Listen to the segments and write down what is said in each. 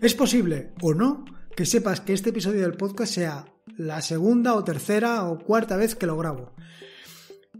Es posible o no que sepas que este episodio del podcast sea la segunda o tercera o cuarta vez que lo grabo.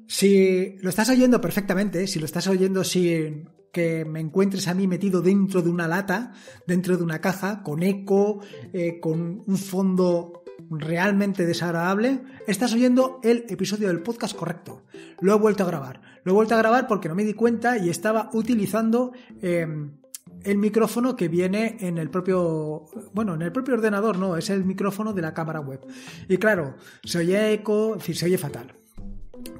Si lo estás oyendo perfectamente, si lo estás oyendo sin que me encuentres a mí metido dentro de una lata, dentro de una caja, con eco, eh, con un fondo realmente desagradable, estás oyendo el episodio del podcast correcto. Lo he vuelto a grabar. Lo he vuelto a grabar porque no me di cuenta y estaba utilizando em, el micrófono que viene en el propio, bueno, en el propio ordenador, no, es el micrófono de la cámara web. Y claro, se oye eco, es decir, se oye fatal.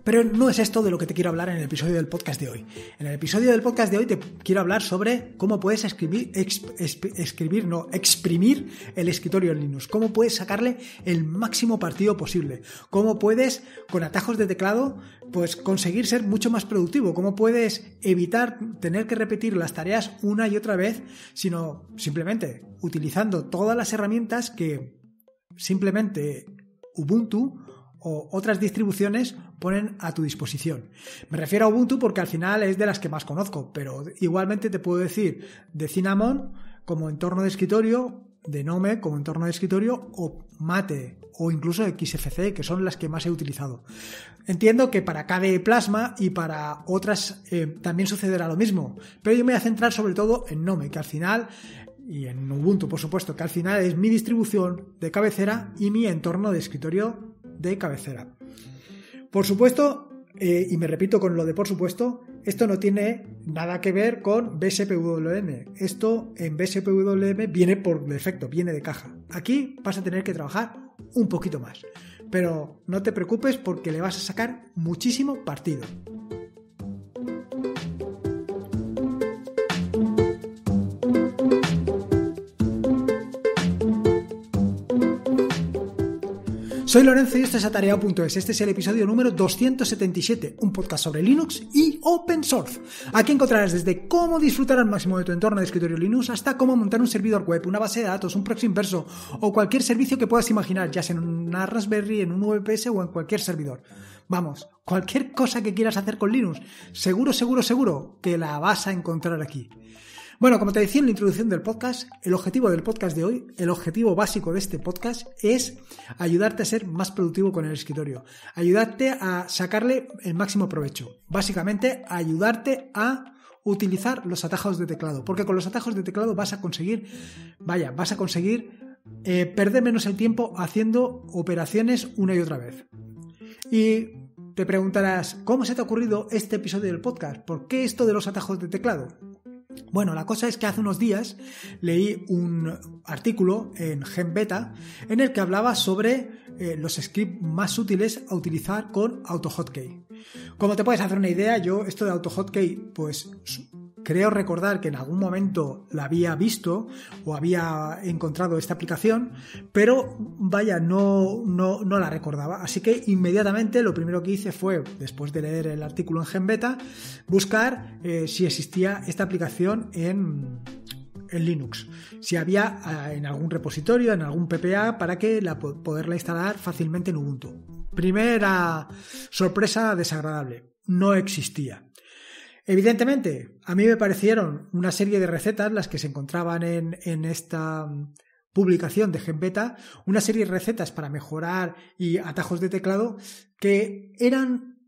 Pero no es esto de lo que te quiero hablar en el episodio del podcast de hoy. En el episodio del podcast de hoy te quiero hablar sobre cómo puedes escribir, escribir no, exprimir el escritorio en Linux, cómo puedes sacarle el máximo partido posible, cómo puedes con atajos de teclado pues conseguir ser mucho más productivo, cómo puedes evitar tener que repetir las tareas una y otra vez, sino simplemente utilizando todas las herramientas que simplemente Ubuntu o otras distribuciones ponen a tu disposición. Me refiero a Ubuntu porque al final es de las que más conozco, pero igualmente te puedo decir de Cinnamon como entorno de escritorio, de Nome como entorno de escritorio o Mate o incluso XFC, que son las que más he utilizado. Entiendo que para KDE Plasma y para otras eh, también sucederá lo mismo, pero yo me voy a centrar sobre todo en Nome, que al final, y en Ubuntu por supuesto, que al final es mi distribución de cabecera y mi entorno de escritorio de cabecera. Por supuesto, eh, y me repito con lo de por supuesto, esto no tiene nada que ver con BSPWM. Esto en BSPWM viene por defecto, viene de caja. Aquí vas a tener que trabajar un poquito más. Pero no te preocupes porque le vas a sacar muchísimo partido. Soy Lorenzo y esto es atareado.es. Este es el episodio número 277, un podcast sobre Linux y open source. Aquí encontrarás desde cómo disfrutar al máximo de tu entorno de escritorio Linux hasta cómo montar un servidor web, una base de datos, un proxy inverso o cualquier servicio que puedas imaginar, ya sea en una Raspberry, en un VPS o en cualquier servidor. Vamos, cualquier cosa que quieras hacer con Linux, seguro, seguro, seguro que la vas a encontrar aquí. Bueno, como te decía en la introducción del podcast, el objetivo del podcast de hoy, el objetivo básico de este podcast es ayudarte a ser más productivo con el escritorio, ayudarte a sacarle el máximo provecho, básicamente ayudarte a utilizar los atajos de teclado, porque con los atajos de teclado vas a conseguir, vaya, vas a conseguir eh, perder menos el tiempo haciendo operaciones una y otra vez. Y te preguntarás, ¿cómo se te ha ocurrido este episodio del podcast? ¿Por qué esto de los atajos de teclado? Bueno, la cosa es que hace unos días leí un artículo en Gen Beta en el que hablaba sobre eh, los scripts más útiles a utilizar con AutoHotkey. Como te puedes hacer una idea, yo esto de AutoHotkey pues Creo recordar que en algún momento la había visto o había encontrado esta aplicación, pero vaya, no, no, la recordaba. Así que inmediatamente lo primero que hice fue, después de leer el artículo en GenBeta, buscar eh, si existía esta aplicación en, Linux, si había eh, en algún repositorio, en algún PPA, para que la, poderla instalar fácilmente en Ubuntu. Primera sorpresa desagradable, no existía. Evidentemente, a mí me parecieron una serie de recetas, las que se encontraban en, esta mm, publicación de GenBeta, una serie de recetas para mejorar y atajos de teclado que eran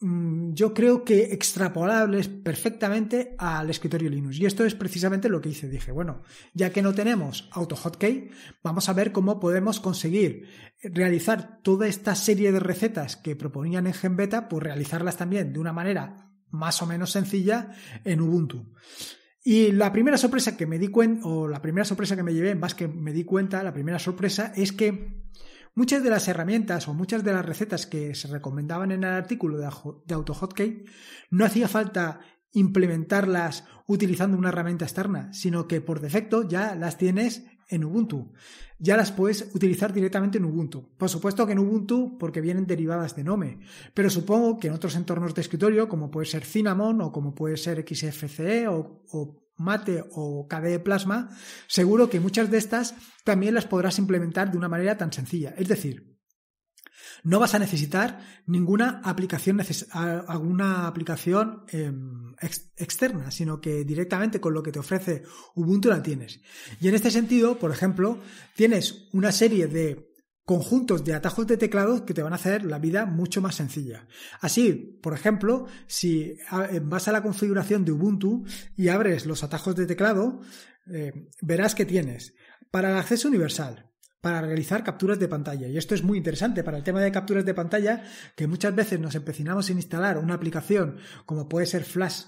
mm, yo creo que extrapolables perfectamente al escritorio Linux. Y esto es precisamente lo que hice. Dije, bueno, ya que no tenemos AutoHotkey, vamos a ver cómo podemos conseguir realizar toda esta serie de recetas que proponían en GenBeta, pues realizarlas también de una manera más o menos sencilla en Ubuntu. Y la primera sorpresa que me di cuenta, o la primera sorpresa que me llevé, más que me di cuenta, la primera sorpresa es que muchas de las herramientas o muchas de las recetas que se recomendaban en el artículo de AutoHotkey no hacía falta implementarlas utilizando una herramienta externa, sino que por defecto ya las tienes en Ubuntu. Ya las puedes utilizar directamente en Ubuntu. Por supuesto que en Ubuntu porque vienen derivadas de Nome, pero supongo que en otros entornos de escritorio, como puede ser Cinnamon o como puede ser XFCE o, o Mate o KDE Plasma, seguro que muchas de estas también las podrás implementar de una manera tan sencilla. Es decir, no vas a necesitar ninguna aplicación, alguna aplicación em, externa, sino que directamente con lo que te ofrece Ubuntu la tienes. Y en este sentido, por ejemplo, tienes una serie de conjuntos de atajos de teclado que te van a hacer la vida mucho más sencilla. Así, por ejemplo, si em, vas a la configuración de Ubuntu y abres los atajos de teclado, em, verás que tienes para el acceso universal, para realizar capturas de pantalla. Y esto es muy interesante para el tema de capturas de pantalla, que muchas veces nos empecinamos en instalar una aplicación como puede ser Flash.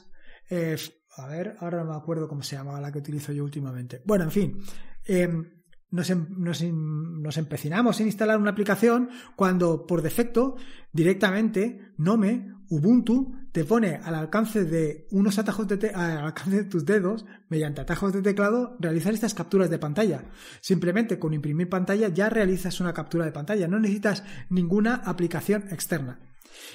Eh, a ver, ahora no me acuerdo cómo se llamaba la que utilizo yo últimamente. Bueno, en fin. Em, nos, em, nos, em, nos, empecinamos en instalar una aplicación cuando por defecto directamente Nome, Ubuntu, te pone al alcance de unos atajos de al alcance de tus dedos, mediante atajos de teclado, realizar estas capturas de pantalla. Simplemente con imprimir pantalla ya realizas una captura de pantalla, no necesitas ninguna aplicación externa.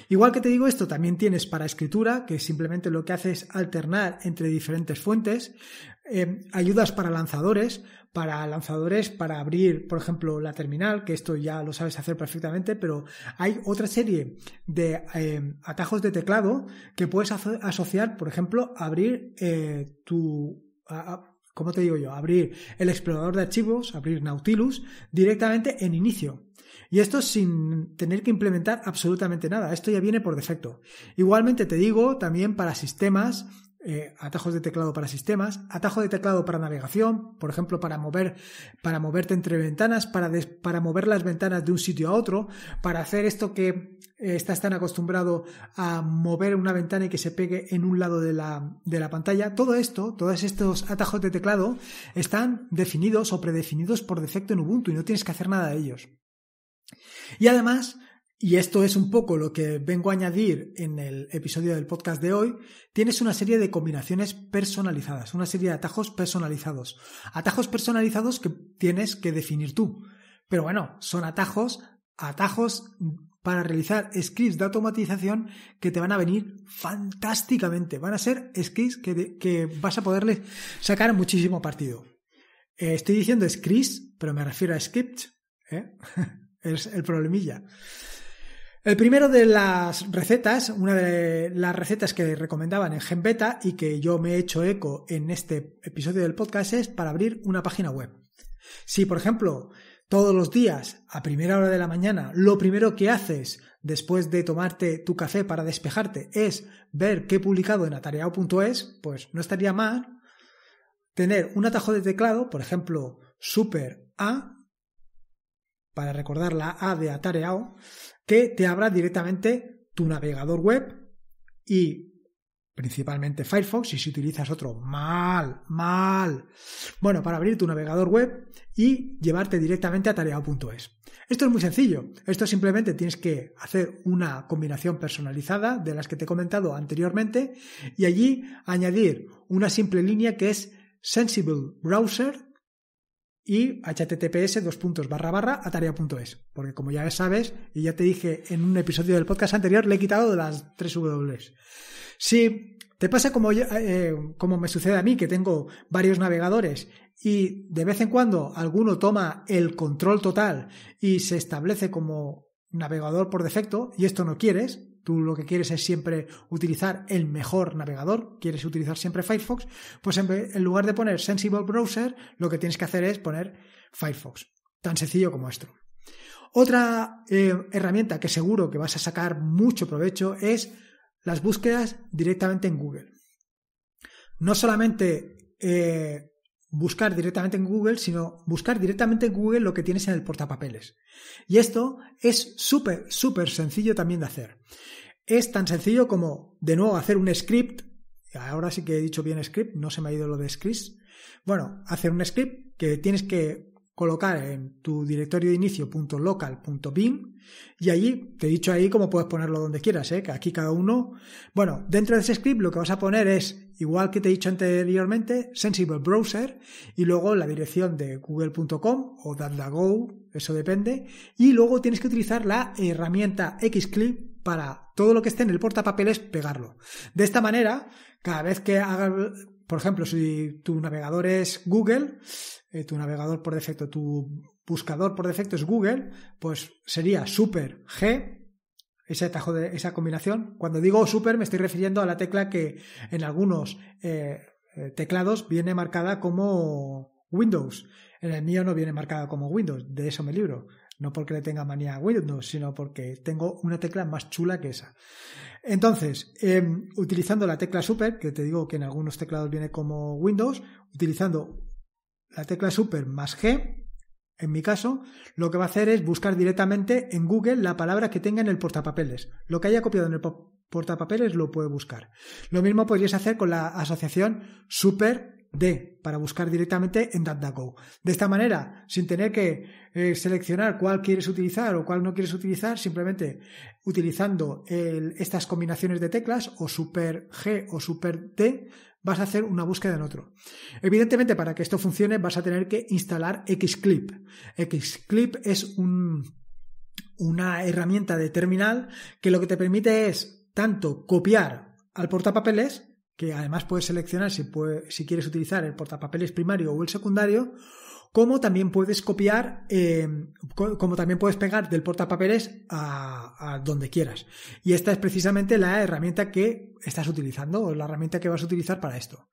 Igual que te digo esto, también tienes para escritura, que simplemente lo que hace es alternar entre diferentes fuentes, em, ayudas para lanzadores, para lanzadores, para abrir, por ejemplo, la terminal, que esto ya lo sabes hacer perfectamente, pero hay otra serie de em, atajos de teclado que puedes asociar, por ejemplo, abrir eh, tu... ¿cómo te digo yo? Abrir el explorador de archivos, abrir Nautilus directamente en inicio. Y esto sin tener que implementar absolutamente nada. Esto ya viene por defecto. Igualmente te digo también para sistemas, eh, atajos de teclado para sistemas, atajo de teclado para navegación, por ejemplo, para mover, para moverte entre ventanas, para mover las ventanas de un sitio a otro, para hacer esto que eh, estás tan acostumbrado a mover una ventana y que se pegue en un lado de la, de la pantalla. Todo esto, todos estos atajos de teclado están definidos o predefinidos por defecto en Ubuntu y no tienes que hacer nada de ellos. Y además, y esto es un poco lo que vengo a añadir en el episodio del podcast de hoy, tienes una serie de combinaciones personalizadas, una serie de atajos personalizados. Atajos personalizados que tienes que definir tú. Pero bueno, son atajos, atajos para realizar scripts de automatización que te van a venir fantásticamente. Van a ser scripts que, vas a poderles sacar muchísimo partido. Eh, estoy diciendo scripts, pero me refiero a scripts. ¿eh? es el problemilla. El primero de las recetas, una de las recetas que recomendaban en GenBeta y que yo me he hecho eco en este episodio del podcast es para abrir una página web. Si, por ejemplo, todos los días, a primera hora de la mañana, lo primero que haces después de tomarte tu café para despejarte es ver qué he publicado en atareado.es, pues no estaría mal tener un atajo de teclado, por ejemplo, super A, para recordar la A de atareao, que te abra directamente tu navegador web y principalmente Firefox, y si utilizas otro, mal, mal. Bueno, para abrir tu navegador web y llevarte directamente a tareao.es. Esto es muy sencillo, esto simplemente tienes que hacer una combinación personalizada de las que te he comentado anteriormente y allí añadir una simple línea que es Sensible Browser y https dos puntos barra barra atarea.es. Porque como ya sabes, y ya te dije en un episodio del podcast anterior, le he quitado de las tres W. Si te pasa como, eh, como me sucede a mí, que tengo varios navegadores y de vez en cuando alguno toma el control total y se establece como navegador por defecto y esto no quieres, tú lo que quieres es siempre utilizar el mejor navegador, quieres utilizar siempre Firefox, pues en, lugar de poner Sensible Browser, lo que tienes que hacer es poner Firefox. Tan sencillo como esto. Otra eh, herramienta que seguro que vas a sacar mucho provecho es las búsquedas directamente en Google. No solamente eh, buscar directamente en Google, sino buscar directamente en Google lo que tienes en el portapapeles. Y esto es súper, súper sencillo también de hacer. Es tan sencillo como, de nuevo, hacer un script. Ahora sí que he dicho bien script, no se me ha ido lo de scripts. Bueno, hacer un script que tienes que colocar en tu directorio de inicio bin y allí, te he dicho ahí cómo puedes ponerlo donde quieras, ¿eh? que aquí cada uno... Bueno, dentro de ese script lo que vas a poner es, igual que te he dicho anteriormente, Sensible Browser y luego la dirección de google.com o dandago eso depende, y luego tienes que utilizar la herramienta Xclip para todo lo que esté en el portapapeles pegarlo. De esta manera, cada vez que hagas por ejemplo, si tu navegador es Google, eh, tu navegador por defecto, tu buscador por defecto es Google, pues sería super G, ese atajo de esa combinación. Cuando digo super me estoy refiriendo a la tecla que en algunos eh, eh, teclados viene marcada como Windows. En el mío no viene marcada como Windows, de eso me libro. No porque le tenga manía a Windows, sino porque tengo una tecla más chula que esa. Entonces, em, utilizando la tecla super, que te digo que en algunos teclados viene como Windows, utilizando la tecla super más G, en mi caso, lo que va a hacer es buscar directamente en Google la palabra que tenga en el portapapeles. Lo que haya copiado en el portapapeles lo puede buscar. Lo mismo podrías hacer con la asociación super D para buscar directamente en Datago De esta manera, sin tener que eh, seleccionar cuál quieres utilizar o cuál no quieres utilizar, simplemente utilizando estas combinaciones de teclas o super G o super D, vas a hacer una búsqueda en otro. Evidentemente, para que esto funcione, vas a tener que instalar Xclip. Xclip es una herramienta de terminal que lo que te permite es tanto copiar al portapapeles, que además puedes seleccionar si quieres utilizar el portapapeles primario o el secundario, como también puedes copiar, eh, como también puedes pegar del portapapeles a, donde quieras. Y esta es precisamente la herramienta que estás utilizando o la herramienta que vas a utilizar para esto.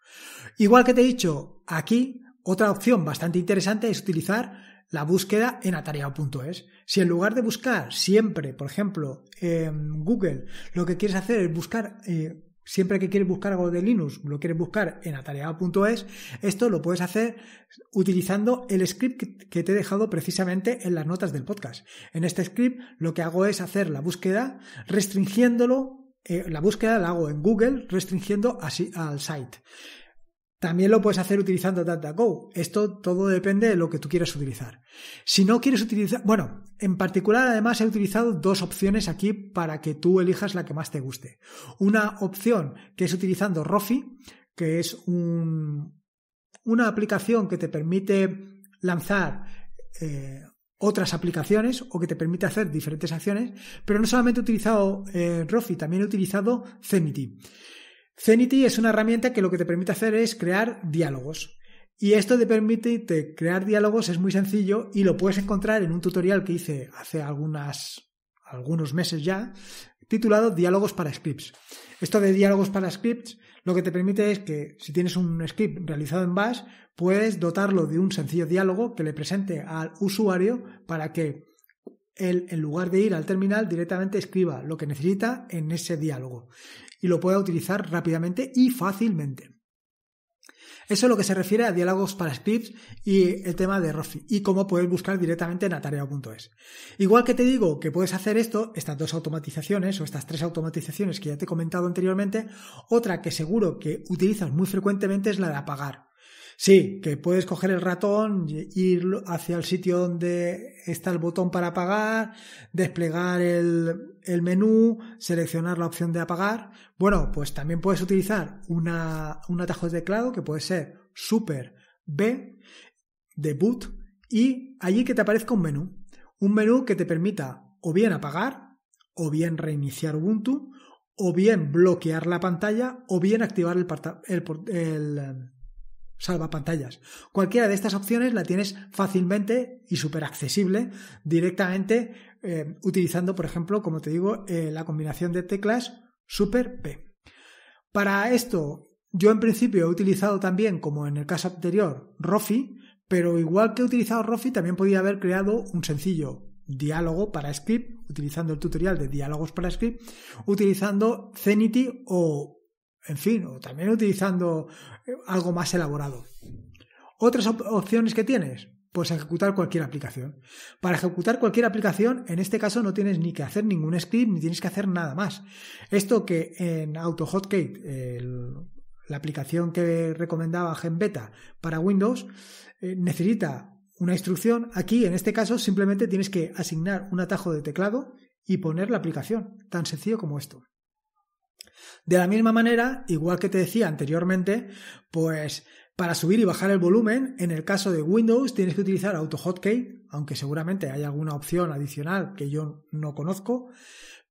Igual que te he dicho, aquí otra opción bastante interesante es utilizar la búsqueda en atareado.es. Si en lugar de buscar siempre, por ejemplo, en Google, lo que quieres hacer es buscar eh, siempre que quieres buscar algo de Linux, lo quieres buscar en atareado.es, esto lo puedes hacer utilizando el script que te he dejado precisamente en las notas del podcast. En este script lo que hago es hacer la búsqueda restringiéndolo, eh, la búsqueda la hago en Google restringiendo así al site. También lo puedes hacer utilizando DataGo. Esto todo depende de lo que tú quieras utilizar. Si no quieres utilizar, bueno, en particular además he utilizado dos opciones aquí para que tú elijas la que más te guste. Una opción que es utilizando Rofi, que es una aplicación que te permite lanzar eh, otras aplicaciones o que te permite hacer diferentes acciones, pero no solamente he utilizado eh, Rofi, también he utilizado Cemity. Zenity es una herramienta que lo que te permite hacer es crear diálogos. Y esto de permitirte crear diálogos es muy sencillo y lo puedes encontrar en un tutorial que hice hace algunos meses ya, titulado Diálogos para Scripts. Esto de diálogos para scripts lo que te permite es que si tienes un script realizado en Bash, puedes dotarlo de un sencillo diálogo que le presente al usuario para que él, en lugar de ir al terminal, directamente escriba lo que necesita en ese diálogo y lo pueda utilizar rápidamente y fácilmente. Eso es lo que se refiere a diálogos para scripts y el tema de Rofi y cómo puedes buscar directamente en atareo.es. Igual que te digo que puedes hacer esto, estas dos automatizaciones o estas tres automatizaciones que ya te he comentado anteriormente, otra que seguro que utilizas muy frecuentemente es la de apagar. Sí, que puedes coger el ratón, ir hacia el sitio donde está el botón para apagar, desplegar el, menú, seleccionar la opción de apagar. Bueno, pues también puedes utilizar un atajo de teclado que puede ser Super B, de Boot y allí que te aparezca un menú. Un menú que te permita o bien apagar, o bien reiniciar Ubuntu, o bien bloquear la pantalla, o bien activar el salva pantallas. Cualquiera de estas opciones la tienes fácilmente y súper accesible directamente eh, utilizando, por ejemplo, como te digo, eh, la combinación de teclas Super P. Para esto, yo en principio he utilizado también, como en el caso anterior, Rofi, pero igual que he utilizado Rofi, también podía haber creado un sencillo diálogo para script, utilizando el tutorial de diálogos para script, utilizando Zenity o en fin, o también utilizando eh, algo más elaborado. Otras opciones que tienes, pues ejecutar cualquier aplicación. Para ejecutar cualquier aplicación, en este caso no tienes ni que hacer ningún script ni tienes que hacer nada más. Esto que en el, la aplicación que recomendaba GenBeta para Windows, eh, necesita una instrucción. Aquí, en este caso, simplemente tienes que asignar un atajo de teclado y poner la aplicación. Tan sencillo como esto. De la misma manera, igual que te decía anteriormente, pues para subir y bajar el volumen, en el caso de Windows tienes que utilizar AutoHotkey, aunque seguramente hay alguna opción adicional que yo no conozco,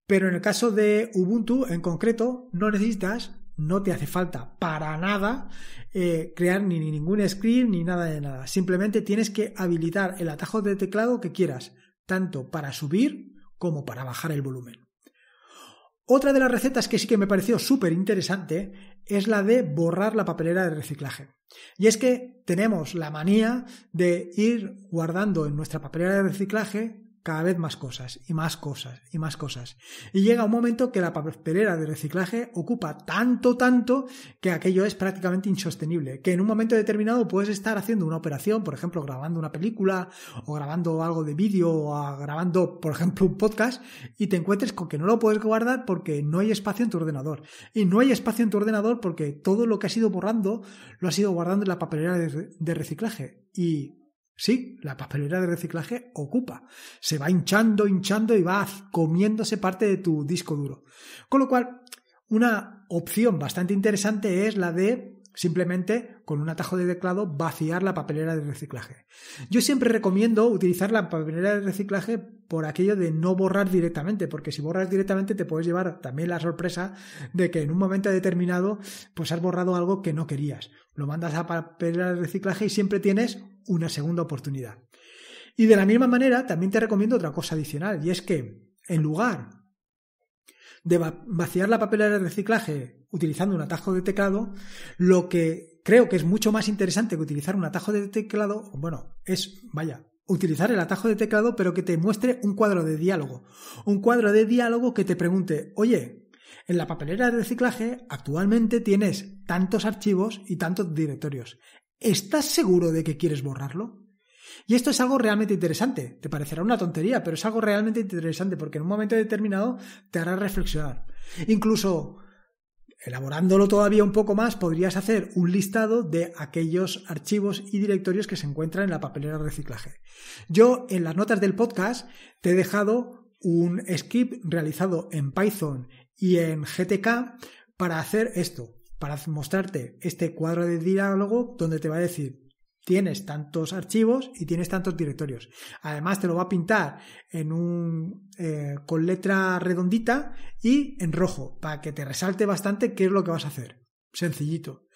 pero en el caso de Ubuntu en concreto no necesitas, no te hace falta para nada eh, crear ni, ningún screen ni nada de nada. Simplemente tienes que habilitar el atajo de teclado que quieras, tanto para subir como para bajar el volumen. Otra de las recetas que sí que me pareció súper interesante es la de borrar la papelera de reciclaje. Y es que tenemos la manía de ir guardando en nuestra papelera de reciclaje cada vez más cosas y más cosas y más cosas. Y llega un momento que la papelera de reciclaje ocupa tanto, tanto, que aquello es prácticamente insostenible. Que en un momento determinado puedes estar haciendo una operación, por ejemplo, grabando una película o grabando algo de vídeo o grabando, por ejemplo, un podcast y te encuentres con que no lo puedes guardar porque no hay espacio en tu ordenador. Y no hay espacio en tu ordenador porque todo lo que has ido borrando lo has ido guardando en la papelera de reciclaje. Y Sí, la papelera de reciclaje ocupa. Se va hinchando, hinchando y va comiéndose parte de tu disco duro. Con lo cual, una opción bastante interesante es la de simplemente con un atajo de teclado vaciar la papelera de reciclaje. Yo siempre recomiendo utilizar la papelera de reciclaje por aquello de no borrar directamente, porque si borras directamente te puedes llevar también la sorpresa de que en un momento determinado pues has borrado algo que no querías. Lo mandas a papelera de reciclaje y siempre tienes una segunda oportunidad. Y de la misma manera, también te recomiendo otra cosa adicional, y es que en lugar de vaciar la papelera de reciclaje utilizando un atajo de teclado, lo que creo que es mucho más interesante que utilizar un atajo de teclado, bueno, es, vaya, utilizar el atajo de teclado, pero que te muestre un cuadro de diálogo. Un cuadro de diálogo que te pregunte, oye, en la papelera de reciclaje actualmente tienes tantos archivos y tantos directorios. ¿Estás seguro de que quieres borrarlo? Y esto es algo realmente interesante. Te parecerá una tontería, pero es algo realmente interesante porque en un momento determinado te hará reflexionar. Incluso, elaborándolo todavía un poco más, podrías hacer un listado de aquellos archivos y directorios que se encuentran en la papelera de reciclaje. Yo en las notas del podcast te he dejado un script realizado en Python y en GTK para hacer esto para mostrarte este cuadro de diálogo donde te va a decir tienes tantos archivos y tienes tantos directorios. Además te lo va a pintar en un, eh, con letra redondita y en rojo para que te resalte bastante qué es lo que vas a hacer. Sencillito.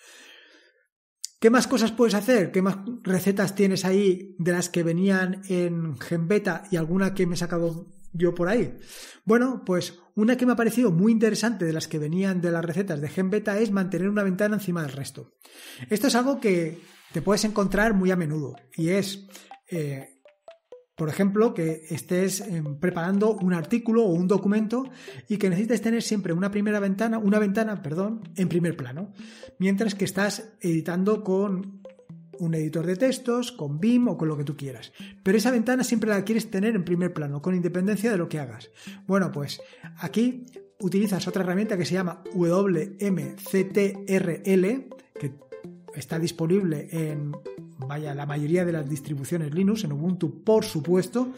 ¿Qué más cosas puedes hacer? ¿Qué más recetas tienes ahí de las que venían en Genbeta y alguna que me he sacado yo por ahí. Bueno, pues una que me ha parecido muy interesante de las que venían de las recetas de Gen Beta es mantener una ventana encima del resto. Esto es algo que te puedes encontrar muy a menudo y es, eh, por ejemplo, que estés em, preparando un artículo o un documento y que necesites tener siempre una primera ventana, una ventana, perdón, en primer plano, mientras que estás editando con un editor de textos, con BIM o con lo que tú quieras. Pero esa ventana siempre la quieres tener en primer plano, con independencia de lo que hagas. Bueno, pues aquí utilizas otra herramienta que se llama WMCTRL, que está disponible en vaya, la mayoría de las distribuciones Linux, en Ubuntu, por supuesto,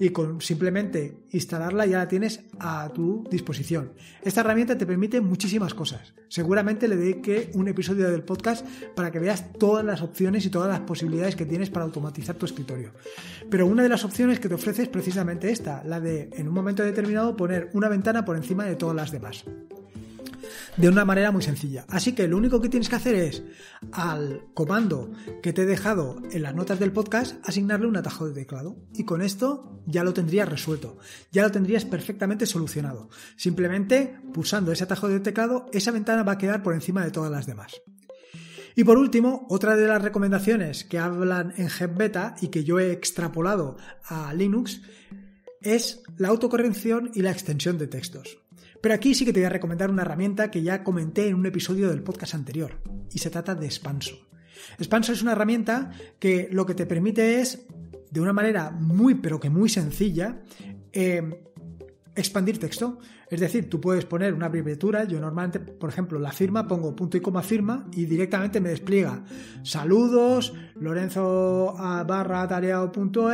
y con simplemente instalarla ya la tienes a tu disposición. Esta herramienta te permite muchísimas cosas. Seguramente le dediqué un episodio del podcast para que veas todas las opciones y todas las posibilidades que tienes para automatizar tu escritorio. Pero una de las opciones que te ofrece es precisamente esta, la de en un momento determinado poner una ventana por encima de todas las demás de una manera muy sencilla. Así que lo único que tienes que hacer es al comando que te he dejado en las notas del podcast asignarle un atajo de teclado y con esto ya lo tendrías resuelto, ya lo tendrías perfectamente solucionado. Simplemente pulsando ese atajo de teclado esa ventana va a quedar por encima de todas las demás. Y por último, otra de las recomendaciones que hablan en Beta y que yo he extrapolado a Linux es la autocorrección y la extensión de textos. Pero aquí sí que te voy a recomendar una herramienta que ya comenté en un episodio del podcast anterior, y se trata de Spanso. Spanso es una herramienta que lo que te permite es, de una manera muy pero que muy sencilla, eh, expandir texto. Es decir, tú puedes poner una abreviatura, yo normalmente, por ejemplo, la firma, pongo punto y coma firma y directamente me despliega saludos, lorenzo barra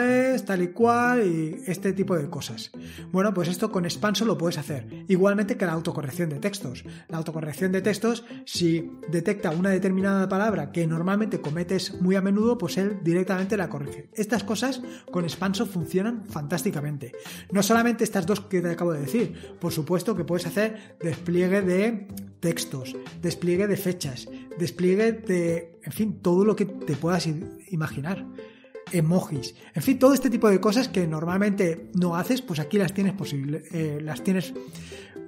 es, tal y cual, y este tipo de cosas. Bueno, pues esto con expanso lo puedes hacer. Igualmente que la autocorrección de textos. La autocorrección de textos, si detecta una determinada palabra que normalmente cometes muy a menudo, pues él directamente la corrige. Estas cosas con Spanso funcionan fantásticamente. No solamente estas dos que te acabo de decir, por supuesto, supuesto que puedes hacer despliegue de textos, despliegue de fechas, despliegue de, en fin, todo lo que te puedas imaginar. Emojis, en fin, todo este tipo de cosas que normalmente no haces, pues aquí las tienes posible, eh, las tienes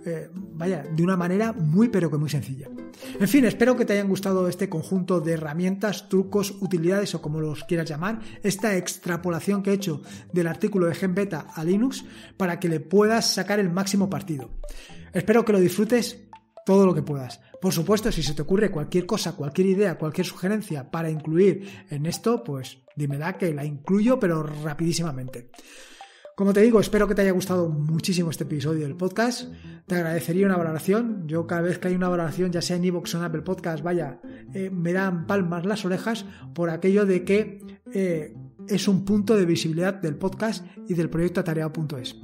eh, vaya, de una manera muy pero que muy sencilla. En fin, espero que te hayan gustado este conjunto de herramientas, trucos, utilidades o como los quieras llamar, esta extrapolación que he hecho del artículo de Gen Beta a Linux para que le puedas sacar el máximo partido. Espero que lo disfrutes todo lo que puedas. Por supuesto, si se te ocurre cualquier cosa, cualquier idea, cualquier sugerencia para incluir en esto, pues dímela que la incluyo, pero rapidísimamente. Como te digo, espero que te haya gustado muchísimo este episodio del podcast. Te agradecería una valoración. Yo cada vez que hay una valoración, ya sea en iVoox o en Apple Podcast, vaya, eh, me dan palmas las orejas por aquello de que eh, es un punto de visibilidad del podcast y del proyecto atareado.es.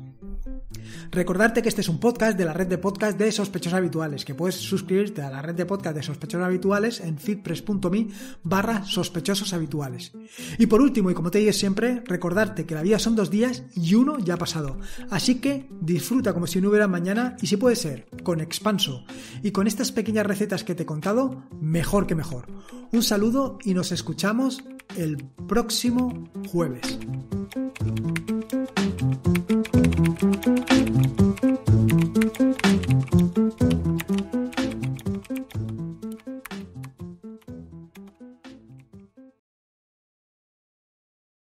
Recordarte que este es un podcast de la red de podcast de sospechosos habituales, que puedes suscribirte a la red de podcast de sospechosos habituales en fitpress.me barra sospechosos habituales. Y por último, y como te digo siempre, recordarte que la vida son dos días y uno ya ha pasado. Así que disfruta como si no hubiera mañana y si puede ser, con expanso. Y con estas pequeñas recetas que te he contado, mejor que mejor. Un saludo y nos escuchamos el próximo jueves.